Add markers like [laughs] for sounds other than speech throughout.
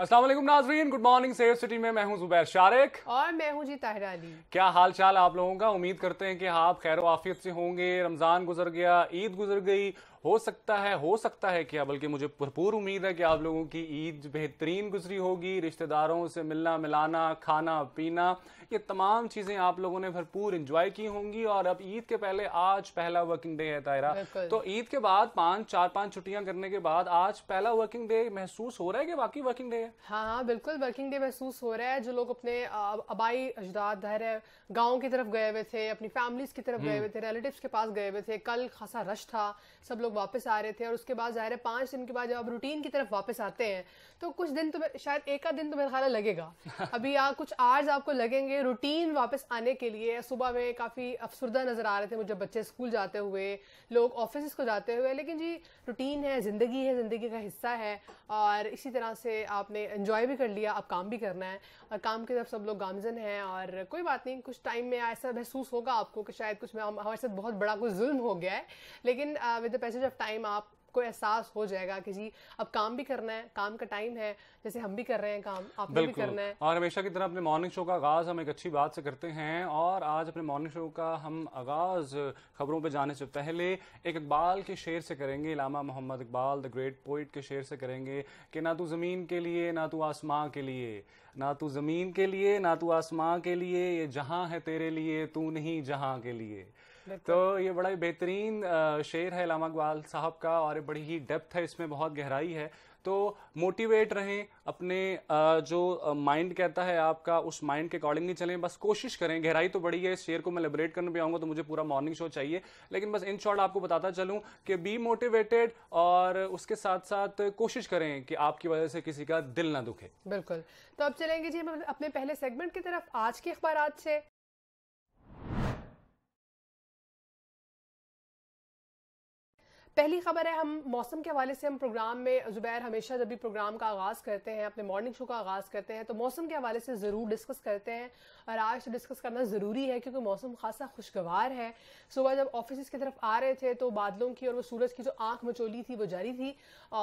असलम नाजरीन good morning Safe city में मैं हूं जुबैर शारिक और मैं हूं जी ताहिर अली क्या हाल चाल आप लोगों का उम्मीद करते हैं कि हाँ, आप खैर वाफियत से होंगे रमज़ान गुजर गया ईद गुजर गई हो सकता है हो सकता है क्या बल्कि मुझे भरपूर उम्मीद है कि आप लोगों की ईद बेहतरीन गुजरी होगी रिश्तेदारों से मिलना मिलाना खाना पीना ये तमाम चीज़ें आप लोगों ने भरपूर इंजॉय की होंगी और अब ईद के पहले आज पहला वर्किंग डे है तायरा तो ईद के बाद पांच चार पांच छुट्टियां करने के बाद आज पहला वर्किंग डे महसूस हो रहा है कि बाकी वर्किंग डे है हाँ, हाँ बिल्कुल वर्किंग डे महसूस हो रहा है जो लोग अपने आबाई अजदाद गाँव की तरफ गए हुए थे अपनी फैमिलीज की तरफ हम्म। गए हुए थे रिलेटिव के पास गए हुए थे कल खासा रश था सब लोग वापस आ रहे थे और उसके बाद ज़ाहिर है पाँच दिन के बाद जब आप रूटीन की तरफ वापस आते हैं तो कुछ दिन तो शायद एक आध दिन तो मेरा ख्याल लगेगा [laughs] अभी आ, कुछ आवर्स आपको लगेंगे रूटीन वापस आने के लिए सुबह में काफ़ी अफसरदा नज़र आ रहे थे मुझे बच्चे स्कूल जाते हुए लोग ऑफिस को जाते हुए लेकिन जी रूटीन है ज़िंदगी है ज़िंदगी का हिस्सा है और इसी तरह से आपने इन्जॉय भी कर लिया आप काम भी करना है और काम की तरफ सब लोग गामजन हैं और कोई बात नहीं कुछ टाइम में ऐसा महसूस होगा आपको कि शायद कुछ हमारे साथ बहुत बड़ा कुछ जुल्म हो गया है लेकिन with the passage of time आप आपको एहसास हो जाएगा कि जी अब काम भी करना है काम का टाइम है जैसे हम भी कर रहे हैं काम आपने भी करना है और हमेशा की तरह अपने मॉर्निंग शो का आगाज हम एक अच्छी बात से करते हैं और आज अपने मॉर्निंग शो का हम आगाज खबरों पर जाने से पहले एक इकबाल के शेर से करेंगे लामा Mohammad Iqbal the great poet के शेर से करेंगे कि ना तू ज़मीन के लिए ना तू आसमां के लिए ना तू ज़मीन के लिए ना तू आसमां के लिए ये जहां है तेरे लिए तू नहीं जहां के लिए तो ये बड़ा बेहतरीन शेर है लामा इकबाल साहब का और बड़ी ही डेप्थ है इसमें बहुत गहराई है तो मोटिवेट रहें अपने जो माइंड कहता है आपका उस माइंड के अकॉर्डिंगली चलें बस कोशिश करें गहराई तो बड़ी है इस शेयर को मैं लिबरेट करने भी आऊँगा तो मुझे पूरा मॉर्निंग शो चाहिए लेकिन बस इन शॉर्ट आपको बताता चलूँ कि बी मोटिवेटेड और उसके साथ साथ कोशिश करें कि आपकी वजह से किसी का दिल ना दुखे बिल्कुल तो अब चलेंगे जी हम अपने पहले सेगमेंट की तरफ आज के अखबार से पहली खबर है हम मौसम के हवाले से हम प्रोग्राम में जुबैर हमेशा जब भी प्रोग्राम का आगाज़ करते हैं अपने मॉर्निंग शो का आगाज़ करते हैं तो मौसम के हवाले से ज़रूर डिस्कस करते हैं और आज तो डिस्कस करना ज़रूरी है क्योंकि मौसम खासा खुशगवार है सुबह जब ऑफिस की तरफ आ रहे थे तो बादलों की और वो सूरज की जो आंख मचोली थी वो जारी थी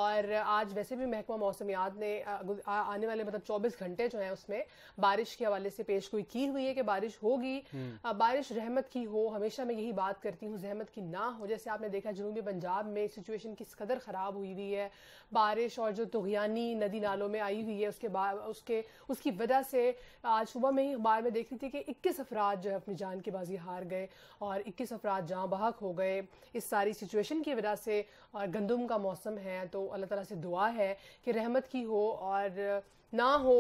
और आज वैसे भी महकमा मौसमियात ने आने वाले मतलब चौबीस घंटे जो है उसमें बारिश के हवाले से पेश गोई की हुई है कि बारिश होगी हम्म। बारिश रहमत की हो हमेशा मैं यही बात करती हूँ जहमत की ना हो जैसे आपने देखा जनूबी पंजाब पंजाब में सिचुएशन किस कदर ख़राब हुई हुई है बारिश और जो तुगयानी नदी नालों में आई हुई है उसके बाद उसके उसकी वजह से आज सुबह में ही अखबार में देख रही थी कि इक्कीस अफराद जो है अपनी जान की बाजी हार गए और इक्कीस अफराद जहाँ बहक हो गए इस सारी सिचुएशन की वजह से और गंदम का मौसम है तो अल्लाह ताला से दुआ है कि रहमत की हो और ना हो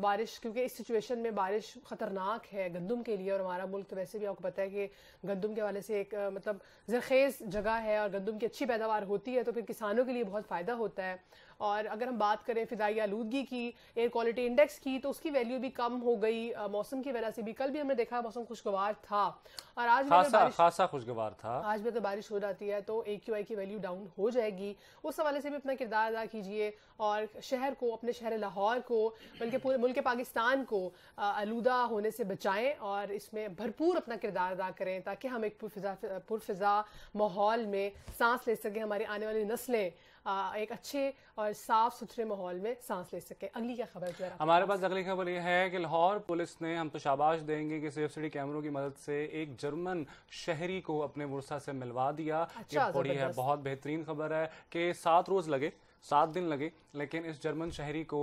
बारिश क्योंकि इस सिचुएशन में बारिश ख़तरनाक है गंदम के लिए और हमारा मुल्क तो वैसे भी आपको पता है कि गंदम के हवाले से एक मतलब जरखेज़ जगह है और गंदम की अच्छी पैदावार होती है तो फिर किसानों के लिए बहुत फ़ायदा होता है और अगर हम बात करें फ़िज़ाई आलूदगी की एयर क्वालिटी इंडेक्स की तो उसकी वैल्यू भी कम हो गई मौसम की वजह से भी कल भी हमने देखा मौसम खुशगवार था और आज खासा खासा खुशगवार था आज भी अगर बारिश हो जाती है तो ए क्यू आई की वैल्यू डाउन हो जाएगी उस हवाले से भी अपना किरदार अदा कीजिए और शहर को अपने शहर लाहौर को बल्कि पूरे मुल्क पाकिस्तान को आलूदा होने से बचाएं और इसमें भरपूर अपना किरदार अदा करें ताकि हम एक पुरफ़ा पुरफ़ा माहौल में सांस ले सकें हमारी आने वाली नस्लें एक अच्छे और साफ सुथरे माहौल में सांस ले सके अगली क्या खबर जो है हमारे पास अगली खबर यह है कि लाहौर पुलिस ने हम तो शाबाश देंगे कि सेफ सिटी कैमरों की मदद से एक जर्मन शहरी को अपने वर्षा से मिलवा दिया अच्छा, ये बड़ी है बहुत बेहतरीन खबर है कि सात रोज लगे सात दिन लगे लेकिन इस जर्मन शहरी को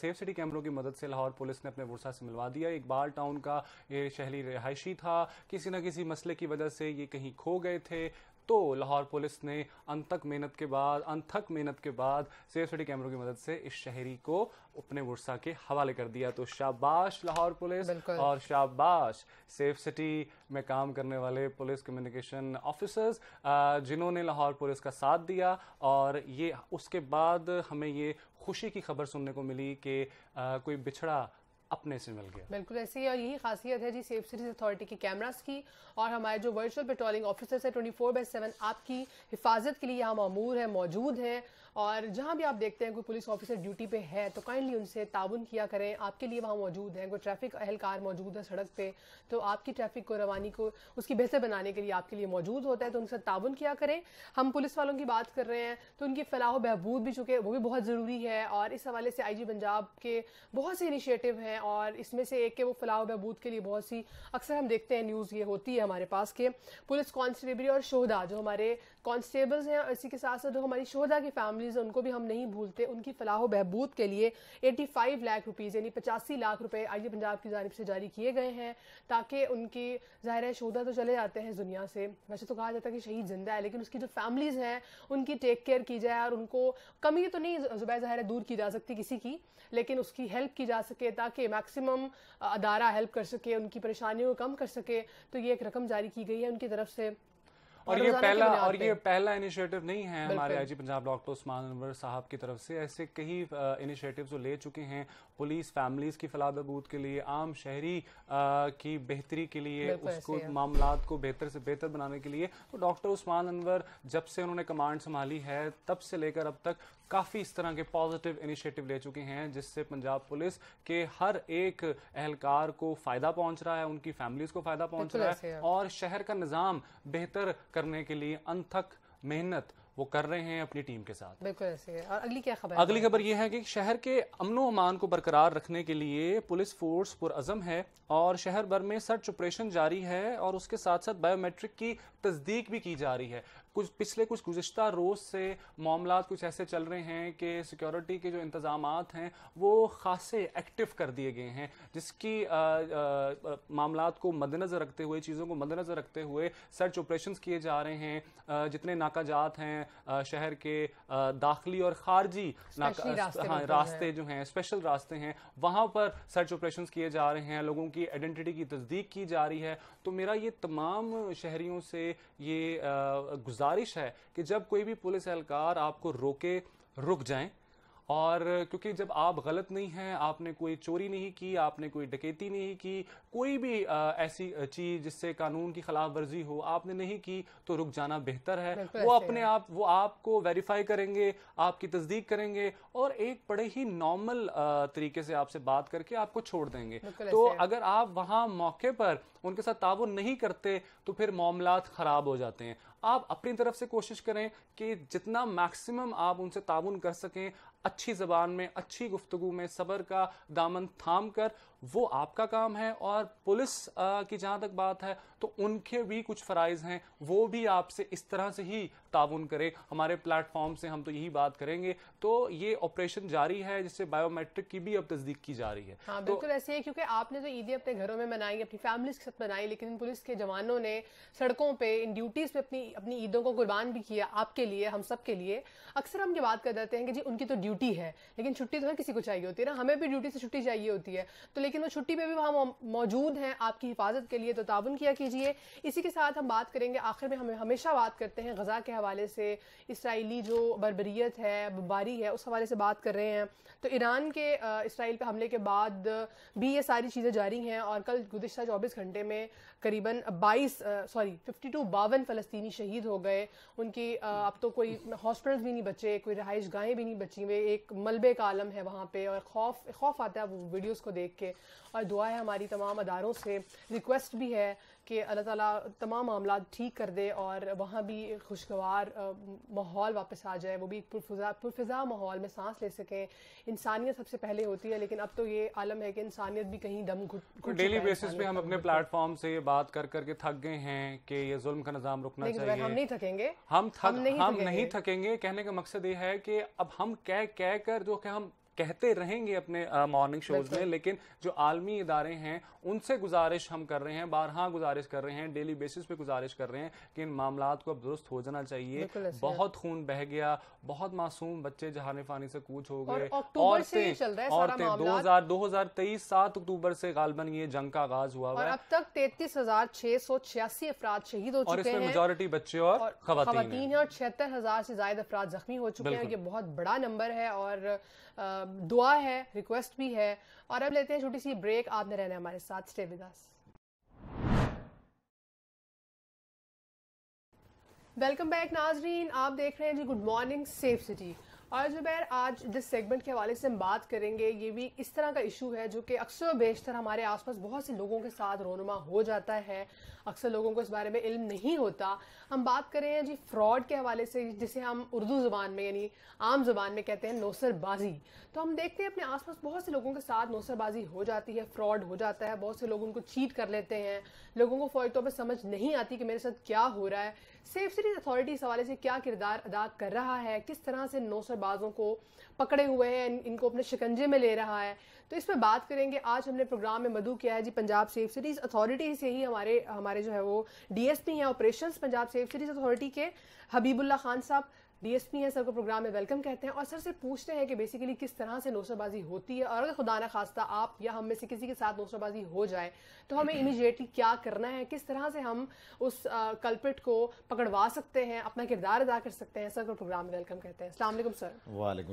सेफ सिटी कैमरों की मदद से लाहौर पुलिस ने अपने वर्षा से मिलवा दिया एक बार टाउन का ये शहरी रिहायशी था किसी न किसी मसले की वजह से ये कहीं खो गए थे तो लाहौर पुलिस ने अंतक मेहनत के बाद अंथक मेहनत के बाद सेफ सिटी कैमरों की मदद से इस शहरी को अपने वर्षा के हवाले कर दिया तो शाबाश लाहौर पुलिस और शाबाश सेफ सिटी में काम करने वाले पुलिस कम्युनिकेशन ऑफिसर्स जिन्होंने लाहौर पुलिस का साथ दिया और ये उसके बाद हमें ये खुशी की खबर सुनने को मिली कि कोई बिछड़ा अपने से मिल गया बिल्कुल ऐसी और यही खासियत है जी सेफ सिटीज अथॉरिटी के कैमरास की और हमारे जो वर्चुअल पेट्रोलिंग ऑफिसर्स है ट्वेंटी फोर बाई सेवन आपकी हिफाजत के लिए यहाँ मामूर है मौजूद है और जहाँ भी आप देखते हैं कोई पुलिस ऑफिसर ड्यूटी पे है तो काइंडली उनसे ताउन किया करें आपके लिए वहाँ मौजूद है कोई ट्रैफिक अहलकार मौजूद है सड़क पर तो आपकी ट्रैफिक को रवानी को उसकी बेहतर बनाने के लिए आपके लिए मौजूद होता है तो उनसे ताउन किया करें हम पुलिस वालों की बात कर रहे हैं तो उनकी फलाह बहबूद भी चुके वो भी बहुत ज़रूरी है और इस हवाले से आई पंजाब के बहुत से इनिशिएटिव हैं और इसमें से एक के वो फलाह बहबूद के लिए बहुत सी अक्सर हम देखते हैं न्यूज़ ये होती है हमारे पास के पुलिस कॉन्स्टेबली और शोहदा जो हमारे कॉन्स्टेबल्स हैं और इसी के साथ साथ जो हमारी शोहदा की फैमिलीज हैं उनको भी हम नहीं भूलते उनकी फलाह बहबूद के लिए एटी फाइव लाख रुपीज़ यानी पचासी लाख रुपये आई पंजाब की जानब से जारी किए गए हैं ताकि उनकी ज़ाहिर है शोधा तो चले जाते हैं दुनिया से वैसे तो कहा जाता है कि शहीद जिंदा है लेकिन उसकी जो फैमिलीज़ हैं उनकी टेक केयर की जाए और उनको कमी तो नहीं जुबैर ज़ाहिर दूर की जा सकती किसी की लेकिन उसकी हेल्प की जा सके ताकि मैक्सिमम अदारा हेल्प कर सके उनकी परेशानियों को कम कर सके तो ये एक रकम जारी की गई है उनकी तरफ से और ये पहला और ये पहला इनिशिएटिव नहीं है हमारे आईजी पंजाब डॉक्टर उस्मान अनवर साहब की तरफ से ऐसे कई इनिशिएटिव जो ले चुके हैं पुलिस फैमिलीज की फलाह बहबूद के लिए आम शहरी आ, की बेहतरी के लिए उसको मामला को बेहतर से बेहतर बनाने के लिए तो डॉक्टर उस्मान अनवर जब से उन्होंने कमांड संभाली है तब से लेकर अब तक काफ़ी इस तरह के पॉजिटिव इनिशिएटिव ले चुके हैं जिससे पंजाब पुलिस के हर एक एहलकार को फायदा पहुंच रहा है उनकी फैमिलीज को फायदा पहुंच रहा है और शहर का निजाम बेहतर करने के लिए अनथक मेहनत वो कर रहे हैं अपनी टीम के साथ बिल्कुल ऐसे है और अगली क्या खबर अगली खबर ये है कि शहर के अमनो अमान को बरकरार रखने के लिए पुलिस फोर्स पुरजम है और शहर भर में सर्च ऑपरेशन जारी है और उसके साथ साथ बायोमेट्रिक की तस्दीक भी की जा रही है कुछ पिछले कुछ गुजशत रोज़ से मामला कुछ ऐसे चल रहे हैं कि सिक्योरिटी के जो इंतजाम हैं वो खासे एक्टिव कर दिए गए हैं जिसकी मामला को मद्दनज़र रखते हुए चीज़ों को मद्दनज़र रखते हुए सर्च ऑपरेशन किए जा रहे हैं आ, जितने नाकाजात हैं आ, शहर के दाखिली और खारजी रास्ते, हाँ, रास्ते जो हैं स्पेशल रास्ते हैं वहाँ पर सर्च ऑपरेशन किए जा रहे हैं लोगों की आइडेंटिटी की तस्दीक की जा रही है तो मेरा ये तमाम शहरीों से ये गुजर गुजारिश है कि जब कोई भी पुलिस एहलकार आपको रोके रुक जाएं और क्योंकि जब आप गलत नहीं हैं आपने कोई चोरी नहीं की आपने कोई डकैती नहीं की कोई भी आ, ऐसी चीज जिससे कानून की खिलाफ वर्जी हो आपने नहीं की तो रुक जाना बेहतर है वो अपने आप वो आपको वेरीफाई करेंगे आपकी तस्दीक करेंगे और एक बड़े ही नॉर्मल तरीके से आपसे बात करके आपको छोड़ देंगे तो अगर आप वहां मौके पर उनके साथ ताउन नहीं करते तो फिर मामला खराब हो जाते हैं आप अपनी तरफ से कोशिश करें कि जितना मैक्सिमम आप उनसे ताउन कर सकें अच्छी ज़बान में अच्छी गुफ्तु में सबर का दामन थाम कर वो आपका काम है और पुलिस की जहाँ तक बात है तो उनके भी कुछ फ़राइज़ हैं वो भी आपसे इस तरह से ही ताउन करें हमारे प्लेटफॉर्म से हम तो यही बात करेंगे तो ये ऑपरेशन जारी है जिससे बायोमेट्रिक की भी अब तस्दीक की जा रही है हाँ, तो बिल्कुल तो, ऐसे है क्योंकि आपने तो ईदी अपने घरों में मनाई अपनी फैमिली के साथ मनाई लेकिन पुलिस के जवानों ने सड़कों पर इन ड्यूटीज़ में अपनी अपनी ईदों को कुर्बान भी किया आपके लिए हम सब के लिए अक्सर हम ये बात कर देते हैं कि जी उनकी तो ड्यूटी है लेकिन छुट्टी तो हर किसी को चाहिए होती है ना हमें भी ड्यूटी से छुट्टी चाहिए होती है तो लेकिन वो छुट्टी पे भी वहाँ मौजूद हैं आपकी हिफाजत के लिए तो ताउन किया कीजिए इसी के साथ हम बात करेंगे आखिर में हम हमेशा बात करते हैं गज़ा के हवाले से इसराइली जो बरबरीत है बम्बारी है उस हवाले से बात कर रहे हैं तो ईरान के इसराइल पर हमले के बाद भी ये सारी चीज़ें जारी हैं और कल गुजशत चौबीस घंटे में करीबन बाईस सॉरी फिफ्टी टू बावन फ़लस्तनी शहीद हो गए उनकी अब तो कोई हॉस्पिटल भी नहीं बचे कोई रहाइश गाहें भी नहीं बची हुई एक मलबे का आलम है वहाँ पे और खौफ खौफ आता है वो वीडियोज़ को देख के और दुआ है हमारी तमाम अदारों से रिक्वेस्ट भी है कि अल्लाह ताला तमाम मामला ठीक कर दे और वहाँ भी खुशगवार माहौल वापस आ जाए वो भी एक पुरफा माहौल में सांस ले सकें इंसानियत सबसे पहले होती है लेकिन अब तो ये आलम है कि इंसानियत भी कहीं दम घुट डेली बेसिस पे हम अपने प्लेटफॉर्म से ये बात कर करके थक गए हैं कि ये जुल्म का निज़ाम रुकना चाहिए हम नहीं थकेंगे हम थक हम नहीं थकेंगे कहने का मकसद ये है कि अब हम कह कह कर जो कि हम कहते रहेंगे अपने मॉर्निंग शोज में लेकिन जो आलमी इदारे हैं उनसे गुजारिश हम कर रहे हैं बारहा गुजारिश कर रहे हैं डेली बेसिस पे गुजारिश कर रहे हैं कि इन मामला को अब दुरुस्त हो जाना चाहिए बहुत खून बह गया बहुत मासूम बच्चे जहाने फानी से कूच हो गए और दो हजार दो हजार तेईस सात अक्टूबर से गालबन ये जंग का आगाज हुआ है अब तक तैतीस हजार छह सौ छियासी अफराद शहीद हो चुके हैं मेजोरिटी बच्चे और खातन है और छिहत्तर हजार से ज्यादा अफराद जख्मी हो चुके हैं ये बहुत बड़ा नंबर है और Um, दुआ है रिक्वेस्ट भी है और अब लेते हैं छोटी सी ब्रेक आपने रहना हमारे साथ stay with us welcome back नाजरीन आप देख रहे हैं जी गुड मॉर्निंग सेफ सिटी और जुबैर आज जिस सेगमेंट के हवाले से हम बात करेंगे ये भी इस तरह का इशू है जो कि अक्सर बेशतर हमारे आसपास बहुत से लोगों के साथ रोनुमा हो जाता है अक्सर लोगों को इस बारे में इल्म नहीं होता हम बात कर रहे हैं जी फ्रॉड के हवाले से जिसे हम उर्दू ज़बान में यानी आम ज़बान में कहते हैं नौसरबाजी तो हम देखते हैं अपने आस बहुत से लोगों के साथ नौसरबाजी हो जाती है फ्रॉड हो जाता है बहुत से लोग उनको चीट कर लेते हैं लोगों को फौरी तौर पर समझ नहीं आती कि मेरे साथ क्या हो रहा है सेफ अथॉरिटी इस हवाले से क्या किरदार अदा कर रहा है किस तरह से नौसरबाजों को पकड़े हुए हैं इनको अपने शिकंजे में ले रहा है तो इस पर बात करेंगे आज हमने प्रोग्राम में मधु किया है जी पंजाब सेफ सिटीज अथॉरिटी से ही हमारे हमारे जो है वो डीएसपी हैं operations Punjab Safe Cities Authority के हबीबुल्ला खान साहब डीएसपी हैं सर को प्रोग्राम में वेलकम कहते हैं और सर से पूछते हैं कि बेसिकली किस तरह से नौसरबाजी होती है और अगर खुदा ना खास्ता आप या हम में से किसी के साथ नौसरबाजी हो जाए तो हमें इमीजिएटली क्या करना है किस तरह से हम उस कल्पिट को पकड़वा सकते हैं अपना किरदार अदा कर सकते हैं सर को प्रोग्राम में वेलकम कहते हैं असला सर वाले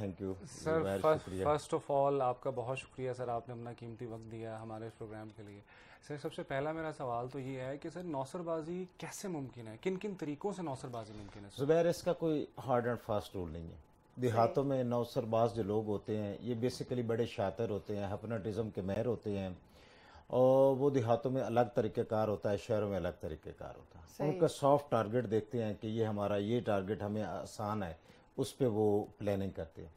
thank you sir first of all आप आपका बहुत शुक्रिया सर आपने अपना कीमती वक्त दिया हमारे इस प्रोग्राम के लिए सर सबसे पहला मेरा सवाल तो ये है कि सर नौसरबाजी कैसे मुमकिन है किन किन तरीकों से नौसरबाजी मुमकिन है जुबैर इसका कोई हार्ड एंड फास्ट रूल नहीं है देहातों में नौसरबाज जो लोग होते हैं ये बेसिकली बड़े शातर होते हैं हपनाटिज़म के महर होते हैं और वो देहातों में अलग तरीक़ेकार होता है शहरों में अलग तरीक़ेकार होता है उनका सॉफ्ट टारगेट देखते हैं कि ये हमारा ये टारगेट हमें आसान है उस पर वो प्लानिंग करते हैं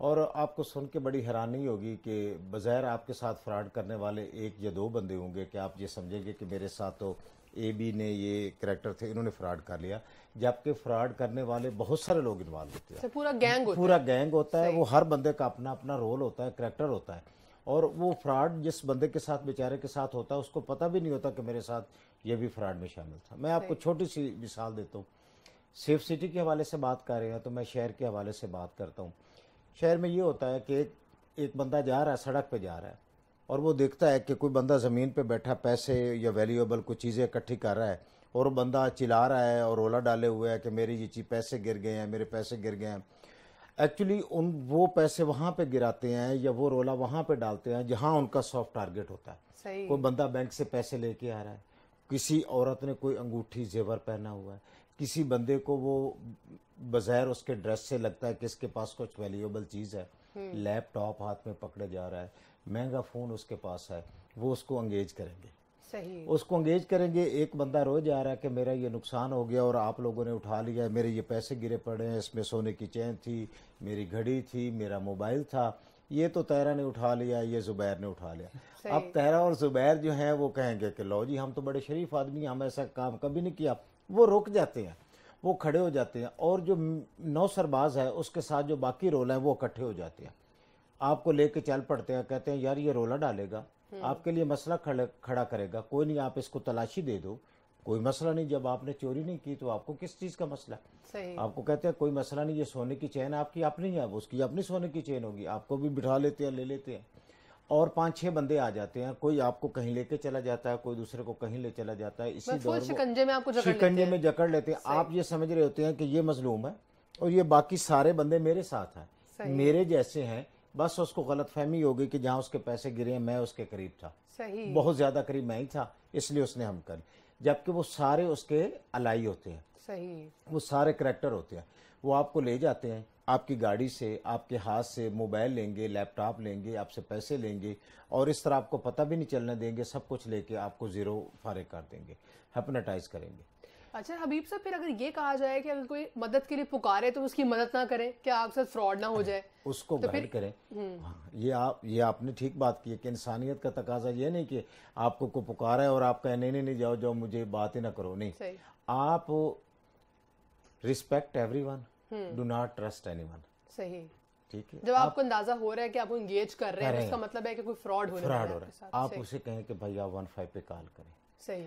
और आपको सुन के बड़ी हैरानी होगी कि बगैर आपके साथ फ्रॉड करने वाले एक या दो बंदे होंगे कि आप ये समझेंगे कि मेरे साथ तो ए बी ने ये करेक्टर थे इन्होंने फ्रॉड कर लिया जबकि फ्रॉड करने वाले बहुत सारे लोग इन्वॉल्व होते हैं पूरा गैंग पूरा गैंग होता है वो हर बंदे का अपना अपना रोल होता है करेक्टर होता है और वो फ्रॉड जिस बंदे के साथ बेचारे के साथ होता है उसको पता भी नहीं होता कि मेरे साथ ये भी फ्रॉड में शामिल था मैं आपको छोटी सी मिसाल देता हूँ सेफ सिटी के हवाले से बात कर रहे हैं तो मैं शहर के हवाले से बात करता हूँ शहर में ये होता है कि एक एक बंदा जा रहा है सड़क पे जा रहा है और वो देखता है कि कोई बंदा ज़मीन पे बैठा पैसे या वैल्यूएबल कुछ चीज़ें इकट्ठी कर रहा है और बंदा चिल्ला रहा है और रोला डाले हुए है कि मेरी ये चीज़ पैसे गिर गए हैं मेरे पैसे गिर गए हैं एक्चुअली उन वो पैसे वहाँ पे गिराते हैं या वो रोला वहाँ पे डालते हैं जहाँ उनका सॉफ्ट टारगेट होता है कोई बंदा बैंक से पैसे लेके आ रहा है किसी औरत ने कोई अंगूठी जेवर पहना हुआ है किसी बंदे को वो बज़ैर उसके ड्रेस से लगता है किसके पास कुछ वैल्यूएबल चीज़ है लैपटॉप हम्म। हाथ में पकड़े जा रहा है महंगा फ़ोन उसके पास है वो उसको अंगेज करेंगे सही उसको अंगेज करेंगे एक बंदा रोज आ रहा है कि मेरा ये नुकसान हो गया और आप लोगों ने उठा लिया मेरे ये पैसे गिरे पड़े हैं इसमें सोने की चैन थी मेरी घड़ी थी मेरा मोबाइल था ये तो तैरा ने उठा लिया ये जुबैर ने उठा लिया अब तैरा और जुबैर जो है वो कहेंगे कि लो जी हम तो बड़े शरीफ आदमी हम ऐसा काम कभी नहीं किया वो रुक जाते हैं वो खड़े हो जाते हैं और जो नौ सरबाज है उसके साथ जो बाकी रोल हैं वो इकट्ठे हो जाते हैं आपको लेके चल पड़ते हैं कहते हैं यार ये रोला डालेगा हम्म। आपके लिए मसला खड़ा खड़ा करेगा कोई नहीं आप इसको तलाशी दे दो कोई मसला नहीं जब आपने चोरी नहीं की तो आपको किस चीज का मसला सही। आपको कहते हैं कोई मसला नहीं ये सोने की चैन आपकी अपनी है उसकी अपनी सोने की चैन होगी आपको भी बिठा लेते हैं ले लेते हैं और पांच छह बंदे आ जाते हैं कोई आपको कहीं लेके चला जाता है कोई दूसरे को कहीं ले चला जाता है इसी दौर शिकंजे में आपको शिकंजे में जकड़ लेते हैं आप ये समझ रहे होते हैं कि ये मजलूम है और ये बाकी सारे बंदे मेरे साथ हैं मेरे जैसे हैं बस उसको गलत फहमी हो गई कि जहाँ उसके पैसे गिरे हैं मैं उसके करीब था सही बहुत ज्यादा करीब मैं ही था इसलिए उसने हम कर जबकि वो सारे उसके अलाई होते हैं सही वो सारे करेक्टर होते हैं वो आपको ले जाते हैं आपकी गाड़ी से आपके हाथ से मोबाइल लेंगे लैपटॉप लेंगे आपसे पैसे लेंगे और इस तरह आपको पता भी नहीं चलने देंगे सब कुछ लेके आपको ज़ीरो फारिग कर देंगे हेपनाटाइज करेंगे अच्छा हबीब साहब फिर अगर ये कहा जाए कि अगर कोई मदद के लिए पुकारे तो उसकी मदद ना करें क्या आपसे फ्रॉड ना हो जाए [laughs] उसको तो फिर करें हम्म। हाँ, ये आप ये आपने ठीक बात की कि इंसानियत का तकाजा ये नहीं कि आपको को पुकारा है और आप कहें नहीं नहीं जाओ जाओ मुझे बात ही ना करो नहीं आप respect everyone do not trust anyone सही ठीक है जब आप, आपको अंदाजा हो रहा है कि आप एंगेज कर रहे हैं उसका मतलब है कि कोई फ्रॉड हो फ्रॉड हो रहा है आप उसे कहें कि भाई आप वन फाइव पे कॉल करें सही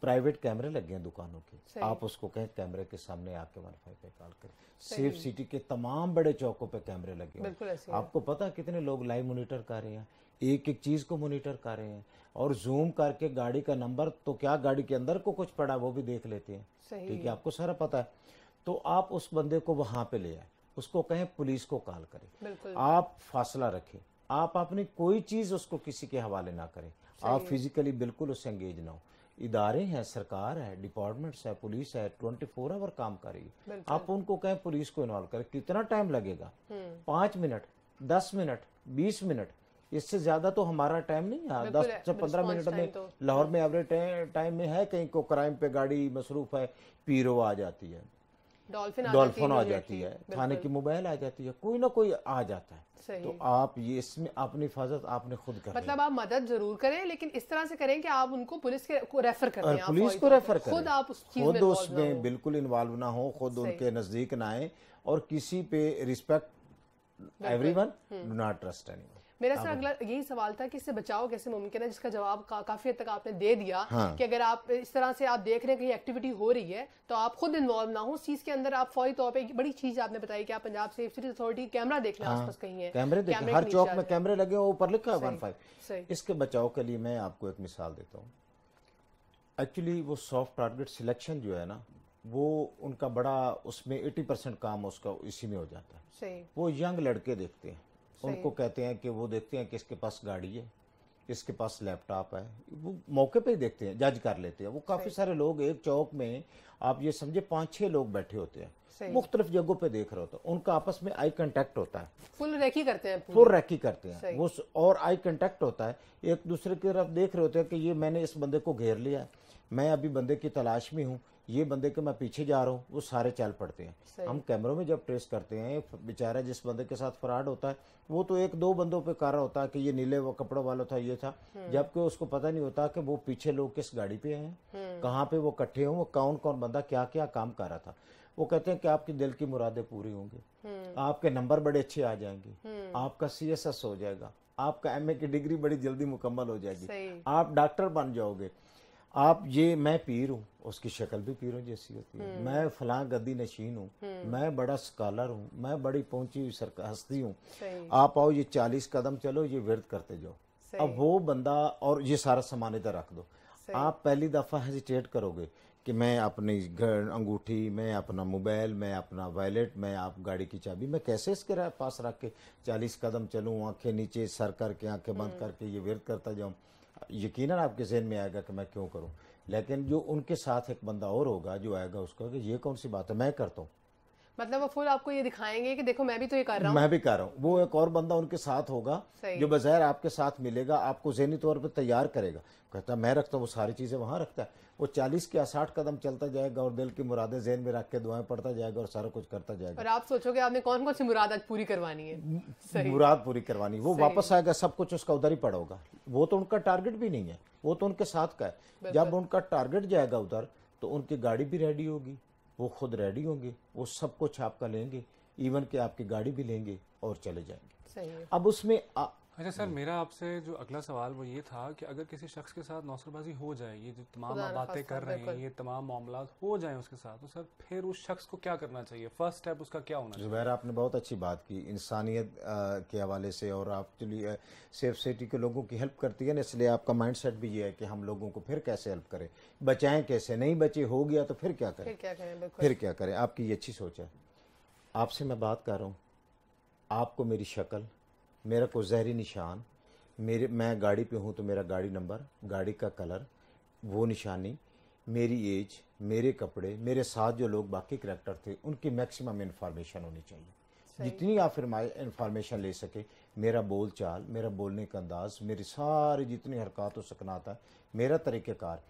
प्राइवेट कैमरे लगे हैं दुकानों के आप उसको कहें कैमरे के सामने आके वन फाइव पे कॉल करें सेफ सिटी के तमाम बड़े चौकों पे कैमरे लगे हैं आपको पता कितने लोग लाइव मॉनिटर कर रहे हैं एक एक चीज को मॉनिटर कर रहे हैं और जूम करके गाड़ी का नंबर तो क्या गाड़ी के अंदर को कुछ पड़ा वो भी देख लेते हैं ठीक है आपको सारा पता है तो आप उस बंदे को वहां पे ले आए उसको कहें पुलिस को कॉल करें आप फासला रखें आप अपनी कोई चीज उसको किसी के हवाले ना करें आप फिजिकली बिल्कुल उससे एंगेज ना हो इदारे हैं सरकार है डिपार्टमेंट्स है पुलिस है ट्वेंटी फोर आवर काम है आप उनको कहें पुलिस को इन्वॉल्व करें कितना टाइम लगेगा हम्म। पांच मिनट दस मिनट बीस मिनट इससे ज्यादा तो हमारा टाइम नहीं है दस से पंद्रह मिनट में तो, लाहौर में एवरेज टाइम में है कहीं को क्राइम पे गाड़ी मसरूफ है पीरो आ जाती है डॉल्फिन डॉल्फिन आ जाती है थाने की मोबाइल आ जाती है कोई ना कोई आ जाता है तो आप ये इसमें अपनी हिफाजत आपने खुद कर मतलब आप मदद जरूर करें लेकिन इस तरह से करें कि आप उनको पुलिस के रेफर करें और पुलिस को रेफर करें खुद आप खुद उसमें बिल्कुल इन्वॉल्व ना हो खुद उनके नजदीक ना आए और किसी पे respect everyone do not trust any मेरा हाँ सर अगला यही सवाल था कि इससे बचाव कैसे मुमकिन है जिसका जवाब का, काफी हद तक आपने दे दिया हाँ। कि अगर आप इस तरह से आप देख रहे हैं कहीं एक्टिविटी हो रही है तो आप खुद इन्वॉल्व ना हो उस चीज के अंदर आप फौरी तौर पर बड़ी चीज आपने बताई कि आप पंजाब सेफ्टी अथॉरिटी कैमरा देख लें आसपास कहीं है कैमरे हर चौक में कैमरे लगे ऊपर लिखा है वन फाइव इसके बचाव के लिए मैं आपको एक मिसाल देता हूँ एक्चुअली वो सॉफ्ट टारगेट सिलेक्शन जो है ना वो उनका बड़ा उसमें 80 परसेंट काम उसका इसी में हो जाता है वो यंग लड़के देखते हैं उनको कहते हैं कि वो देखते हैं किसके पास गाड़ी है किसके पास लैपटॉप है वो मौके पे ही देखते हैं जज कर लेते हैं वो काफ़ी सारे लोग एक चौक में आप ये समझे पांच छह लोग बैठे होते हैं मुख्तलिफ जगहों पे देख रहे होते हैं उनका आपस में आई कंटेक्ट होता है फुल रैकी करते हैं फुल रैकी करते हैं वो और आई कंटेक्ट होता है एक दूसरे की तरफ देख रहे होते हैं कि ये मैंने इस बंदे को घेर लिया है मैं अभी बंदे की तलाश में हूँ ये बंदे के मैं पीछे जा रहा हूँ वो सारे चल पड़ते हैं हम कैमरों में जब ट्रेस करते हैं बेचारा जिस बंदे के साथ फ्रॉड होता है वो तो एक दो बंदों पे कर रहा होता है कि ये नीले वो कपड़ों वाला था ये था हम्म। जबकि उसको पता नहीं होता कि वो पीछे लोग किस गाड़ी पे हैं हम्म। कहाँ पे वो कट्ठे हों वो कौन कौन बंदा क्या क्या काम कर रहा था वो कहते हैं कि आपकी दिल की मुरादें पूरी होंगी हम्म। आपके नंबर बड़े अच्छे आ जाएंगे आपका सी हो जाएगा आपका एम की डिग्री बड़ी जल्दी मुकम्मल हो जाएगी आप डॉक्टर बन जाओगे आप ये मैं पीर हूँ उसकी शक्ल भी पीरों जैसी होती है मैं हम्म। फला गद्दी नशीन हूँ हम्म। मैं बड़ा स्कॉलर हूँ मैं बड़ी पहुंची हुई हस्ती हूँ आप आओ ये चालीस कदम चलो ये व्यर्थ करते जाओ अब वो बंदा और ये सारा सामान इधर रख दो आप पहली दफा हेजिटेट करोगे कि मैं अपनी घर अंगूठी मैं अपना मोबाइल मैं अपना वैलेट मैं आप गाड़ी की चाबी मैं कैसे इसके पास रख के चालीस कदम चलूँ आंखें नीचे सर करके आंखें बंद हम्म। करके ये व्यर्थ करता जाऊँ यकीन आपके जहन में आएगा कि मैं क्यों करूँ लेकिन जो उनके साथ एक बंदा और होगा जो आएगा उसका कि ये कौन सी बात है मैं करता हूँ मतलब वो फुल आपको ये दिखाएंगे कि देखो मैं भी तो ये कर रहा हूँ मैं भी कर रहा हूँ वो एक और बंदा उनके साथ होगा जो बज़ैर आपके साथ मिलेगा आपको जहनी तौर पर तैयार करेगा कहता मैं रखता हूँ वो सारी चीज़ें वहाँ रखता है वो चालीस के साठ कदम चलता जाएगा और दिल की मुरादें जहन में रख के दुआएं पढ़ता जाएगा और सारा कुछ करता जाएगा और आप सोचोगे आपने कौन कौन सी मुराद आज पूरी करवानी है मुराद पूरी करवानी वो वापस आएगा सब कुछ उसका उधर ही पड़ा होगा वो तो उनका टारगेट भी नहीं है वो तो उनके साथ का है जब उनका टारगेट जाएगा उधर तो उनकी गाड़ी भी रेडी होगी वो खुद रेडी होंगे वो सब कुछ आपका लेंगे इवन के आपकी गाड़ी भी लेंगे और चले जाएंगे अब उसमें अच्छा सर हाँ। मेरा आपसे जो अगला सवाल वो ये था कि अगर किसी शख्स के साथ नौसरबाजी हो जाए ये जो तमाम बातें कर रहे हैं ये तमाम मामला हो जाए उसके साथ तो सर फिर उस शख्स को क्या करना चाहिए फर्स्ट स्टेप उसका क्या होना जुबैर आपने बहुत अच्छी बात की इंसानियत के हवाले से और आप लिए सेफ सिटी के लोगों की हेल्प करती है ना इसलिए आपका माइंड भी ये है कि हम लोगों को फिर कैसे हेल्प करें बचाएं कैसे नहीं बचे हो गया तो फिर क्या करें फिर क्या करें आपकी ये अच्छी सोच है आपसे मैं बात कर रहा हूँ आपको मेरी शक्ल मेरा कोई जहरी निशान मेरे मैं गाड़ी पे हूँ तो मेरा गाड़ी नंबर गाड़ी का कलर वो निशानी मेरी एज मेरे कपड़े मेरे साथ जो लोग बाकी करेक्टर थे उनकी मैक्सिमम इन्फॉर्मेशन होनी चाहिए जितनी आप फिर इन्फॉर्मेशन ले सके मेरा बोल चाल मेरा बोलने का अंदाज मेरी सारी जितनी हरकत हो सकना था मेरा तरीक़ेकार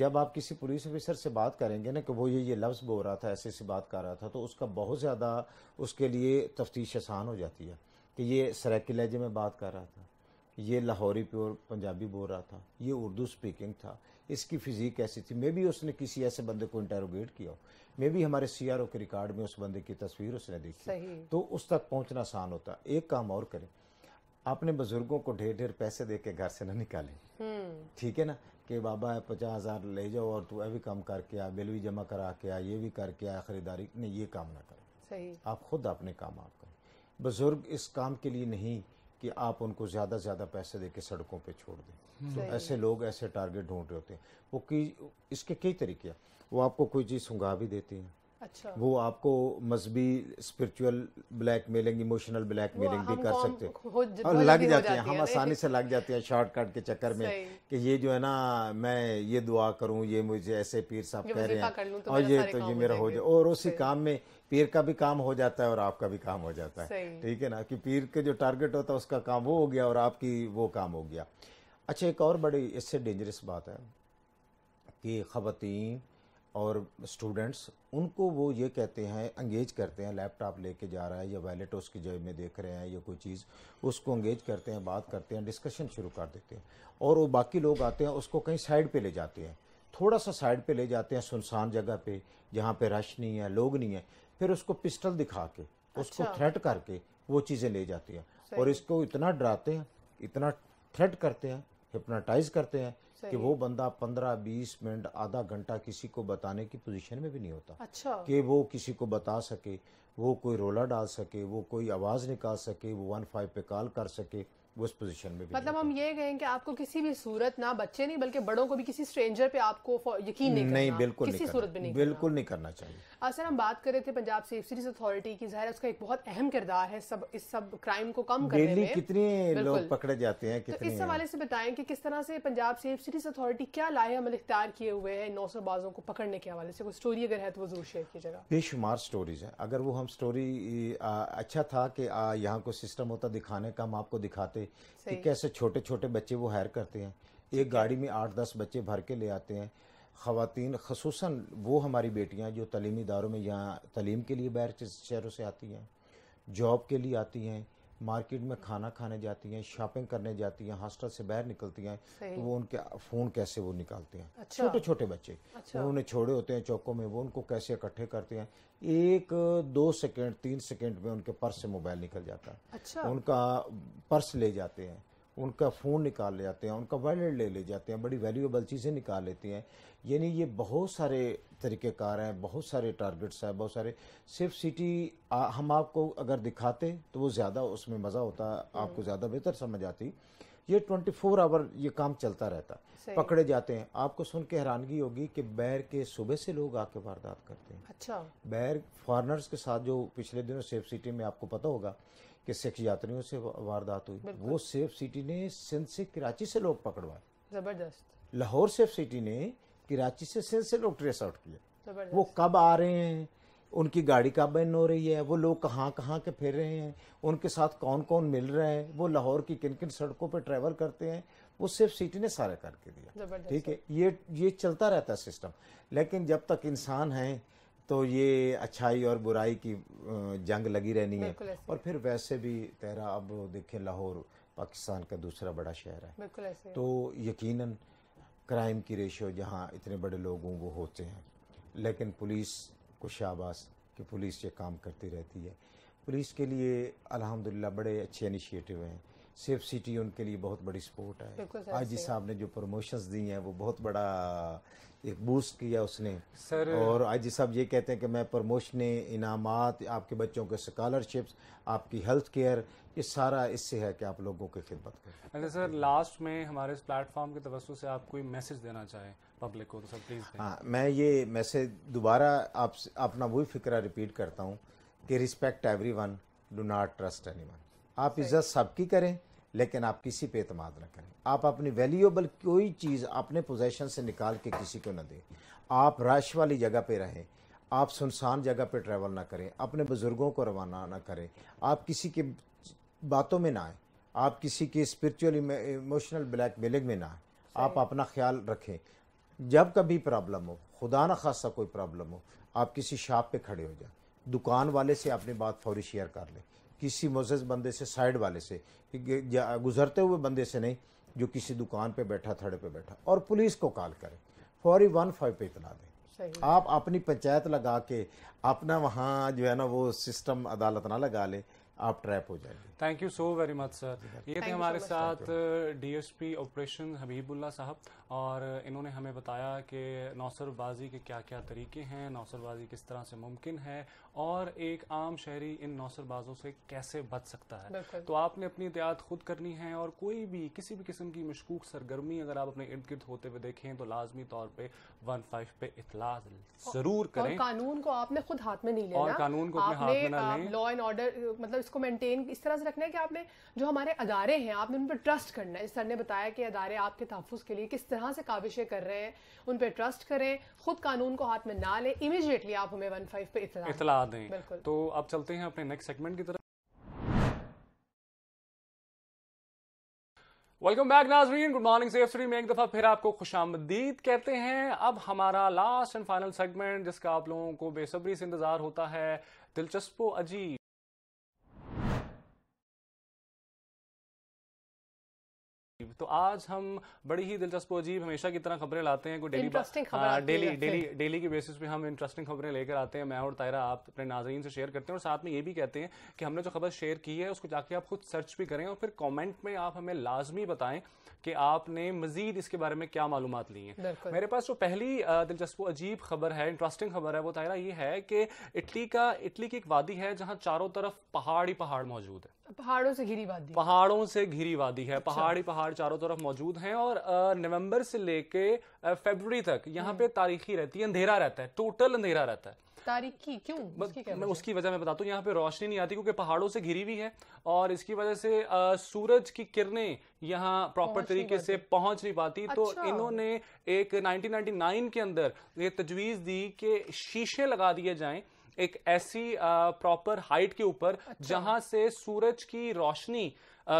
जब आप किसी पुलिस ऑफिसर से बात करेंगे ना कि वो ये ये लफ्ज़ बोल रहा था ऐसे से बात कर रहा था तो उसका बहुत ज़्यादा उसके लिए तफ्तीश आसान हो जाती है कि ये सराकी लहजे में बात कर रहा था ये लाहौरी प्योर पंजाबी बोल रहा था ये उर्दू स्पीकिंग था इसकी फिजीक ऐसी थी मे भी उसने किसी ऐसे बंदे को इंटेरोगेट किया मे भी हमारे सी आर ओ के रिकॉर्ड में उस बंदे की तस्वीर उसने देखी तो उस तक पहुंचना आसान होता एक काम और करें अपने बुजुर्गों को ढेर ढेर पैसे दे के घर से ना निकालें हम्म। ठीक है ना कि बाबा पचास हज़ार ले जाओ और तू अभी काम करके आ बिल भी जमा करा के आ ये भी करके आ खरीदारी नहीं ये काम ना करें आप खुद अपने काम आप करें बुज़ुर्ग इस काम के लिए नहीं कि आप उनको ज़्यादा ज़्यादा पैसे देके सड़कों पे छोड़ दें हम्म। तो ऐसे लोग ऐसे टारगेट ढूंढ रहे होते हैं वो की इसके कई तरीके हैं वो आपको कोई चीज़ सुंगा भी देते हैं अच्छा वो आपको मजहबी spiritual blackmailing emotional blackmailing भी कर सकते हो और लग जाते हैं हम आसानी से लग जाते हैं शॉर्टकट के चक्कर में कि ये जो है ना मैं ये दुआ करूँ ये मुझे ऐसे पीर साहब कह रहे हैं तो और ये तो ये मेरा हो जाए और उसी काम में पीर का भी काम हो जाता है और आपका भी काम हो जाता है ठीक है ना कि पीर के जो टारगेट होता है उसका काम वो हो गया और आपकी वो काम हो गया अच्छा एक और बड़ी इससे डेंजरस बात है कि खातन और स्टूडेंट्स उनको वो ये कहते हैं अंगेज करते हैं लैपटॉप लेके जा रहा है या वैलेट उसकी जेब में देख रहे हैं या कोई चीज़ उसको अंगेज करते हैं बात करते हैं डिस्कशन शुरू कर देते हैं और वो बाकी लोग आते हैं उसको कहीं साइड पे ले जाते हैं थोड़ा सा साइड पे ले जाते हैं सुनसान जगह पे जहाँ पे रश नहीं है लोग नहीं है फिर उसको पिस्टल दिखा के अच्छा। उसको थ्रेट करके वो चीज़ें ले जाती हैं और इसको इतना डराते हैं इतना थ्रेट करते हैं हिप्नाटाइज करते हैं कि वो बंदा पंद्रह बीस मिनट आधा घंटा किसी को बताने की पोजीशन में भी नहीं होता अच्छा कि वो किसी को बता सके वो कोई रोला डाल सके वो कोई आवाज़ निकाल सके वो वन फाइव पे कॉल कर सके उस पोजीशन में मतलब हम ये कहें कि आपको किसी भी सूरत ना बच्चे नहीं बल्कि बड़ों को भी किसी स्ट्रेंजर पे आपको यकीन नहीं, नहीं बिल्कुल किसी नहीं सूरत में नहीं बिल्कुल नहीं करना चाहिए असर हम बात कर रहे थे पंजाब सेफ अथॉरिटी की जाहिर उसका एक बहुत अहम किरदार है सब इस सब क्राइम को कम करने में कितने लोग पकड़े जाते हैं तो इस हवाले से बताएं कि किस तरह से पंजाब सेफ सिटीज अथॉरिटी क्या लाए अमल इख्तियार किए हुए हैं नौ बाजों को पकड़ने के हवाले से कोई स्टोरी अगर है तो वो जरूर शेयर कीजिएगा बेशुमार स्टोरीज है अगर वो हम स्टोरी अच्छा था कि यहाँ को सिस्टम होता दिखाने का हम आपको दिखाते कि कैसे छोटे छोटे बच्चे वो हायर करते हैं एक गाड़ी में आठ दस बच्चे भर के ले आते हैं खातन खसूस वो हमारी बेटियाँ जो तलीमी इदारों में यहाँ तलीम के लिए बाहर शहरों से आती हैं जॉब के लिए आती हैं मार्केट में खाना खाने जाती हैं शॉपिंग करने जाती हैं हॉस्टल से बाहर निकलती हैं तो वो उनके फ़ोन कैसे वो निकालते हैं अच्छा। छोटे छोटे बच्चे अच्छा। उन्होंने छोड़े होते हैं चौकों में वो उनको कैसे इकट्ठे करते हैं एक दो सेकेंड तीन सेकेंड में उनके पर्स से मोबाइल निकल जाता है अच्छा। उनका पर्स ले जाते हैं उनका फ़ोन निकाल ले जाते हैं उनका वैलेट ले ले जाते हैं बड़ी वैल्यूएबल चीज़ें निकाल लेते हैं यानी ये बहुत सारे तरीक़ेकार हैं बहुत सारे टारगेट्स हैं बहुत सारे सिर्फ सिटी हम आपको अगर दिखाते तो वो ज़्यादा उसमें मज़ा होता आपको हम्म। ज़्यादा बेहतर समझ आती ये ट्वेंटी फोर आवर ये काम चलता रहता पकड़े जाते हैं आपको सुन के हैरानगी होगी कि बैर के सुबह से लोग आके वारदात करते हैं अच्छा बैर फॉरनर्स के साथ जो पिछले दिनों सेफ सिटी में आपको पता होगा कि सिख यात्रियों से वारदात हुई वो सेफ सिटी ने सिंध से कराची से लोग पकड़वाए जबरदस्त लाहौर सेफ सिटी ने कराची से सिंध से लोग ट्रेस आउट किया वो कब आ रहे हैं उनकी गाड़ी कब बैन हो रही है वो लोग कहाँ कहाँ के फिर रहे हैं उनके साथ कौन कौन मिल रहा है वो लाहौर की किन किन सड़कों पर ट्रेवल करते हैं वो सिर्फ सिटी ने सारा करके दिया ठीक है ये ये चलता रहता है सिस्टम लेकिन जब तक इंसान हैं तो ये अच्छाई और बुराई की जंग लगी रहनी है और फिर वैसे भी तेरा अब देखे लाहौर पाकिस्तान का दूसरा बड़ा शहर है तो यकीनन क्राइम की रेशियो जहाँ इतने बड़े लोग हों वो होते हैं लेकिन पुलिस को शाबाश कि पुलिस ये काम करती रहती है पुलिस के लिए अलहमदिल्ला बड़े अच्छे इनिशिएटिव हैं सेफ सिटी उनके लिए बहुत बड़ी सपोर्ट है जी साहब ने जो प्रमोशंस दी हैं वो बहुत बड़ा एक बूस्ट किया उसने सर और जी साहब ये कहते हैं कि मैं प्रमोशने इनामात आपके बच्चों के स्कॉलरशिप्स आपकी हेल्थ केयर ये सारा इससे है कि आप लोगों की खिदमत करें अरे अच्छा सर लास्ट में हमारे इस प्लेटफॉर्म के तवस्त से आप कोई मैसेज देना चाहें पब्लिक को तो सर प्लीज़ हाँ मैं ये मैसेज दोबारा आप अपना वही फिक्रा रिपीट करता हूँ कि respect everyone do not trust anyone आप इज्जत सबकी करें लेकिन आप किसी पे अतमाद ना करें आप अपनी वैल्यूएबल कोई चीज़ अपने पोजेशन से निकाल के किसी को ना दें आप रश वाली जगह पे रहें आप सुनसान जगह पे ट्रैवल ना करें अपने बुज़ुर्गों को रवाना ना करें आप किसी के बातों में ना आए आप किसी के स्पिरिचुअल इमोशनल ब्लैक मेलिंग में ना आए आप अपना ख्याल रखें जब कभी प्रॉब्लम हो खुदा न खासा कोई प्रॉब्लम हो आप किसी शॉप पे खड़े हो जाए दुकान वाले से अपनी बात फौरी शेयर कर लें किसी मोजेज बंदे से साइड वाले से गुजरते हुए बंदे से नहीं जो किसी दुकान पे बैठा थड़े पे बैठा और पुलिस को कॉल करें फौरी वन फाइव पे इतना दें आप अपनी पंचायत लगा के अपना वहाँ जो है ना वो सिस्टम अदालत ना लगा ले आप ट्रैप हो जाएंगे thank you so very much sir ये थे हमारे so साथ डीएसपी ऑपरेशन हबीबुल्ला साहब और इन्होंने हमें बताया कि नौसरबाजी के क्या क्या तरीके हैं नौसरबाजी किस तरह से मुमकिन है और एक आम शहरी इन नौसरबाजों से कैसे बच सकता है तो आपने अपनी एहतियात खुद करनी है और कोई भी किसी भी किस्म की मशकूक सरगर्मी अगर आप अपने इर्द गिर्द होते हुए देखें तो लाजमी तौर पर वन फाइव पे इतला जरूर करें कानून को आपने खुद हाथ में नहीं लिया और कानून को अपने हाथ में लॉ एंड ऑर्डर मतलब इसको मेंटेन इस तरह रखना है कि आपने जो हमारे अदारे हैं आपने उन पर ट्रस्ट करना है सर ने बताया कि अदारे आपके तहफ़ के लिए किस तरह से काविशें कर रहे हैं उन पर ट्रस्ट करें खुद कानून को हाथ में ना लें इमीजिएटली आप हमें वन फाइव पर इतला दें बिल्कुल तो आप चलते हैं अपने नेक्स्ट सेगमेंट की तरफ वेलकम बैक नाजरीन गुड मॉर्निंग सेफ स्ट्री में एक दफ़ा फिर आपको खुश आमदीद कहते हैं अब हमारा लास्ट एंड फाइनल सेगमेंट जिसका आप लोगों को बेसब्री से इंतज़ार होता है दिलचस्प अजीब तो आज हम बड़ी ही दिलचस्प अजीब हमेशा की तरह खबरें लाते हैं डेली डेली डेली बेसिस पे हम इंटरेस्टिंग खबरें लेकर आते हैं मैं और तायरा आप अपने नाजरीन से शेयर करते हैं और साथ में ये भी कहते हैं कि हमने जो खबर शेयर की है उसको जाके आप खुद सर्च भी करें और फिर कॉमेंट में आप हमें लाजमी बताएं कि आपने मजीद इसके बारे में क्या मालूम ली है मेरे पास जो पहली दिलचस्प अजीब खबर है इंटरेस्टिंग खबर है वो तायरा ये है कि इटली का इटली की एक वादी है जहाँ चारों तरफ पहाड़ ही पहाड़ मौजूद है पहाड़ों से घिरी वादी पहाड़ों से घिरी वादी है अच्छा। पहाड़ पहाड़ चारों तरफ मौजूद हैं और नवंबर से लेके फरवरी तक यहाँ हम्म। पे तारीखी रहती है अंधेरा रहता है टोटल अंधेरा रहता है तारीखी क्यों उसकी, मैं उसकी वजह मैं बताता हूँ यहाँ पे रोशनी नहीं आती क्योंकि पहाड़ों से घिरी हुई है और इसकी वजह से आ, सूरज की किरणें यहाँ प्रॉपर तरीके से पहुंच नहीं पाती तो अच्छा। तो इन्होंने एक 1999 के अंदर ये तजवीज दी कि शीशे लगा दिए जाएं एक ऐसी प्रॉपर हाइट के ऊपर अच्छा। जहां से सूरज की रोशनी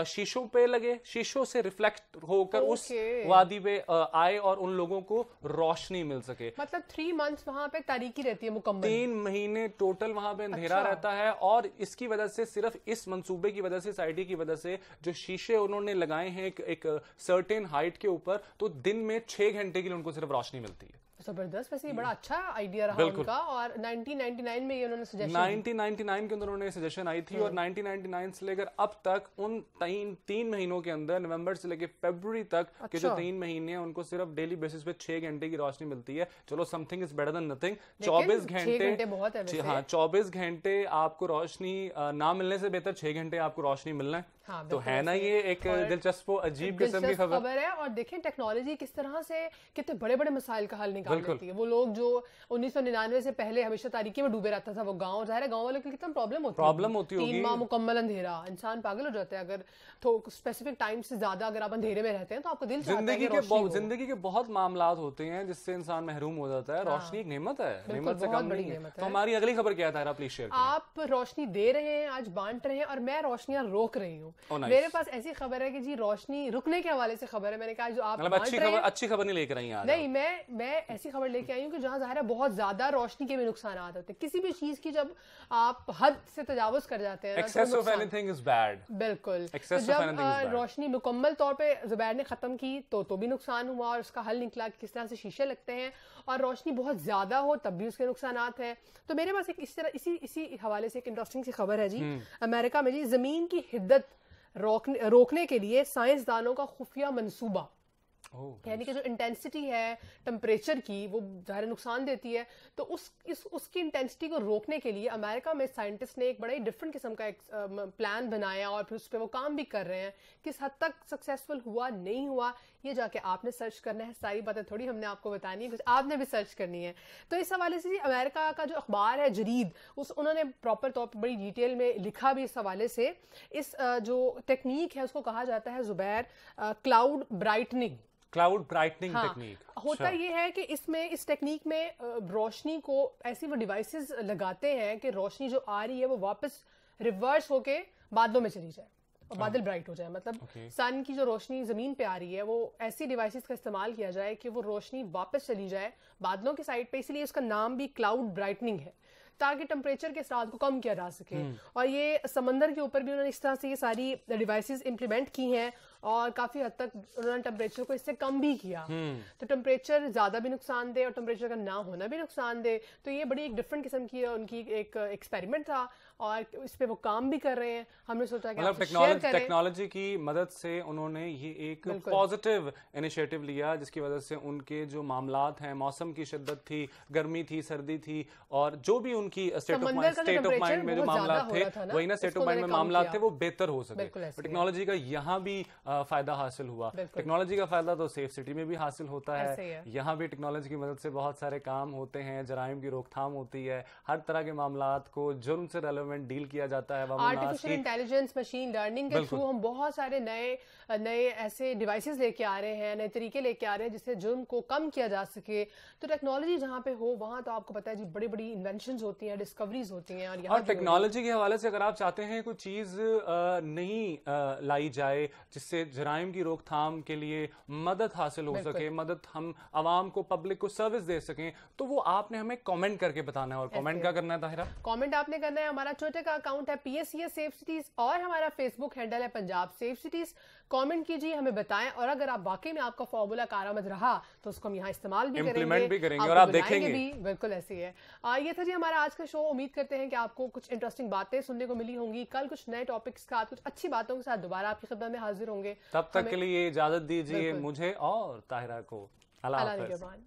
शीशों पे लगे शीशों से रिफ्लेक्ट होकर उस वादी पे आए और उन लोगों को रोशनी मिल सके मतलब थ्री मंथ्स वहां पे तारीखी रहती है मुकम्मल तीन महीने टोटल वहां पे अंधेरा अच्छा। रहता है और इसकी वजह से सिर्फ इस मंसूबे की वजह से साइडी की वजह से जो शीशे उन्होंने लगाए हैं एक सर्टेन हाइट के ऊपर तो दिन में छह घंटे के लिए उनको सिर्फ रोशनी मिलती है तो जबरदस्त वैसे ये बड़ा हम्म। अच्छा आइडिया रहा उनका और 1999 में ये उन्होंने सजेशन 1999 के अंदर उन्होंने सजेशन आई थी और 1999 हम्म। से लेकर अब तक उन तीन तीन महीनों के अंदर नवंबर से लेकर फरवरी तक अच्छा। के जो अच्छा। तीन महीने हैं उनको सिर्फ डेली बेसिस पे छह घंटे की रोशनी मिलती है चलो something is better than nothing चौबीस घंटे बहुत है हाँ चौबीस घंटे आपको रोशनी ना मिलने से बेहतर छह घंटे आपको रोशनी मिलना है हाँ, तो है ना ये एक दिलचस्प अजीब किस्म की खबर है और देखें टेक्नोलॉजी किस तरह से कितने बड़े बड़े मसाइल का हल निकाल देती है वो लोग जो 1999 से पहले हमेशा तारीखी में डूबे रहता था वो गांव जाहिर है गांव वालों के लिए कितना प्रॉब्लम होती प्रॉब्लम होती तीन माह मुकम्मल अंधेरा इंसान पागल हो जाता है अगर तो स्पेसिफिक टाइम से ज्यादा अगर आप अंधेरे में रहते हैं तो आपको दिल जिंदगी के जिंदगी के बहुत मामला होते हैं जिससे इंसान महरूम हो जाता है हाँ। रोशनी एक नियमत है नियमत से कम नहीं है तो हमारी अगली खबर क्या था प्लीज शेयर आप रोशनी दे रहे हैं आज बांट रहे हैं और मैं रोशनियां रोक रही हूँ Oh, nice. मेरे पास ऐसी खबर है कि जी रोशनी रुकने के हवाले से खबर है मैंने कहा जो आप मतलब अच्छी खबर अच्छी खबर नहीं लेकर आई नहीं मैं मैं ऐसी खबर लेके आई हूँ कि जहाँ जाहिर है बहुत ज्यादा रोशनी के भी नुकसान होते हैं किसी भी चीज की जब आप हद से तजावज कर जाते हैं तो बिल्कुल तो जब रोशनी मुकम्मल तौर पर जुबैर ने खत्म की तो तो भी नुकसान हुआ और उसका हल निकला किस तरह से शीशे लगते हैं और रोशनी बहुत ज्यादा हो तब भी उसके नुकसान है तो मेरे पास एक इस तरह इसी इसी हवाले से एक इंटरेस्टिंग सी खबर है जी हम्म। अमेरिका में जी जमीन की हिद्दत रोकने रोकने के लिए साइंसदानों का खुफिया मंसूबा Oh, यानी कि जो इंटेंसिटी है टेम्परेचर की वो ज़ाहिर नुकसान देती है तो उस इस उसकी इंटेंसिटी को रोकने के लिए अमेरिका में साइंटिस्ट ने एक बड़ा ही डिफरेंट किस्म का एक प्लान बनाया और फिर उस पर वो काम भी कर रहे हैं किस हद तक सक्सेसफुल हुआ नहीं हुआ ये जाके आपने सर्च करना है सारी बातें थोड़ी हमने आपको बतानी है कुछ आपने भी सर्च करनी है तो इस हवाले से अमेरिका का जो अखबार है जरीद उस उन्होंने प्रॉपर तौर पर बड़ी डिटेल में लिखा भी इस हवाले से इस जो टेक्निक है उसको कहा जाता है Zubair cloud brightening cloud brightening technique होता अच्छा। यह है कि इसमें इस टेक्निक में रोशनी को ऐसी वो डिवाइसेस लगाते हैं कि रोशनी जो आ रही है वो वापस रिवर्स होके बादलों में चली जाए और बादल ब्राइट हो जाए मतलब सन की जो रोशनी जमीन पे आ रही है वो ऐसी डिवाइसेस का इस्तेमाल किया जाए कि वो रोशनी वापस चली जाए बादलों के साइड पे इसलिए उसका नाम भी क्लाउड ब्राइटनिंग है ताकि टेम्परेचर के साथ को कम किया जा सके हम्म। और ये समंदर के ऊपर भी उन्होंने इस तरह से ये सारी डिवाइसेस इंप्लीमेंट की हैं और काफी हद तक उन्होंने टेम्परेचर को इससे कम भी किया हम्म। तो टेम्परेचर ज्यादा भी नुकसान दे और टेम्परेचर का ना होना भी नुकसान दे तो ये बड़ी एक डिफरेंट किस्म की उनकी एक एक्सपेरिमेंट था और इस पे वो काम भी कर रहे हैं हमने सोचा कि मतलब टेक्नोलॉजी टेक्नोलॉजी की मदद से उन्होंने ये एक पॉजिटिव इनिशिएटिव लिया जिसकी वजह से उनके जो मामला हैं मौसम की शिद्दत थी गर्मी थी सर्दी थी और जो भी उनकी state of mind state of mind में जो मामला थे वही ना स्टेट ऑफ माइंड में मामला थे वो बेहतर हो सके टेक्नोलॉजी तो का यहाँ भी फायदा हासिल हुआ टेक्नोलॉजी का फायदा तो सेफ सिटी में भी हासिल होता है यहाँ भी टेक्नोलॉजी की मदद से बहुत सारे काम होते हैं जराइम की रोकथाम होती है हर तरह के मामला को जुर्म से रेलिवेंट एनवायरमेंट डील किया जाता है आर्टिफिशियल इंटेलिजेंस मशीन लर्निंग के थ्रू हम बहुत सारे नए नए ऐसे डिवाइसेस लेके आ रहे हैं नए तरीके लेके आ रहे हैं जिससे जुर्म को कम किया जा सके तो टेक्नोलॉजी जहाँ पे हो वहां तो आपको पता है जी बड़ी बड़ी इन्वेंशन होती हैं डिस्कवरीज होती हैं और, टेक्नोलॉजी के हवाले से अगर आप चाहते हैं कोई चीज नहीं लाई जाए जिससे जराइम की रोकथाम के लिए मदद हासिल हो सके मदद हम आवाम को पब्लिक को सर्विस दे सकें तो वो आपने हमें कमेंट करके बताना है और कमेंट क्या करना है ताहिरा कमेंट आपने करना है हमारा हमारा ट्विटर का अकाउंट है पीएससीएस सेफ सिटीज और हमारा फेसबुक हैंडल है पंजाब सेफ सिटीज कमेंट कीजिए हमें बताएं और अगर आप वाकई में आपका फॉर्मूला कारामद रहा तो उसको हम यहाँ इस्तेमाल भी करेंगे भी करेंगे और आप देखेंगे भी बिल्कुल ऐसी है आ, ये था जी हमारा आज का शो उम्मीद करते हैं कि आपको कुछ इंटरेस्टिंग बातें सुनने को मिली होंगी कल कुछ नए टॉपिक्स का कुछ अच्छी बातों के साथ दोबारा आपकी खिदमत में हाजिर होंगे तब तक के लिए इजाजत दीजिए मुझे और ताहिरा को अल्लाह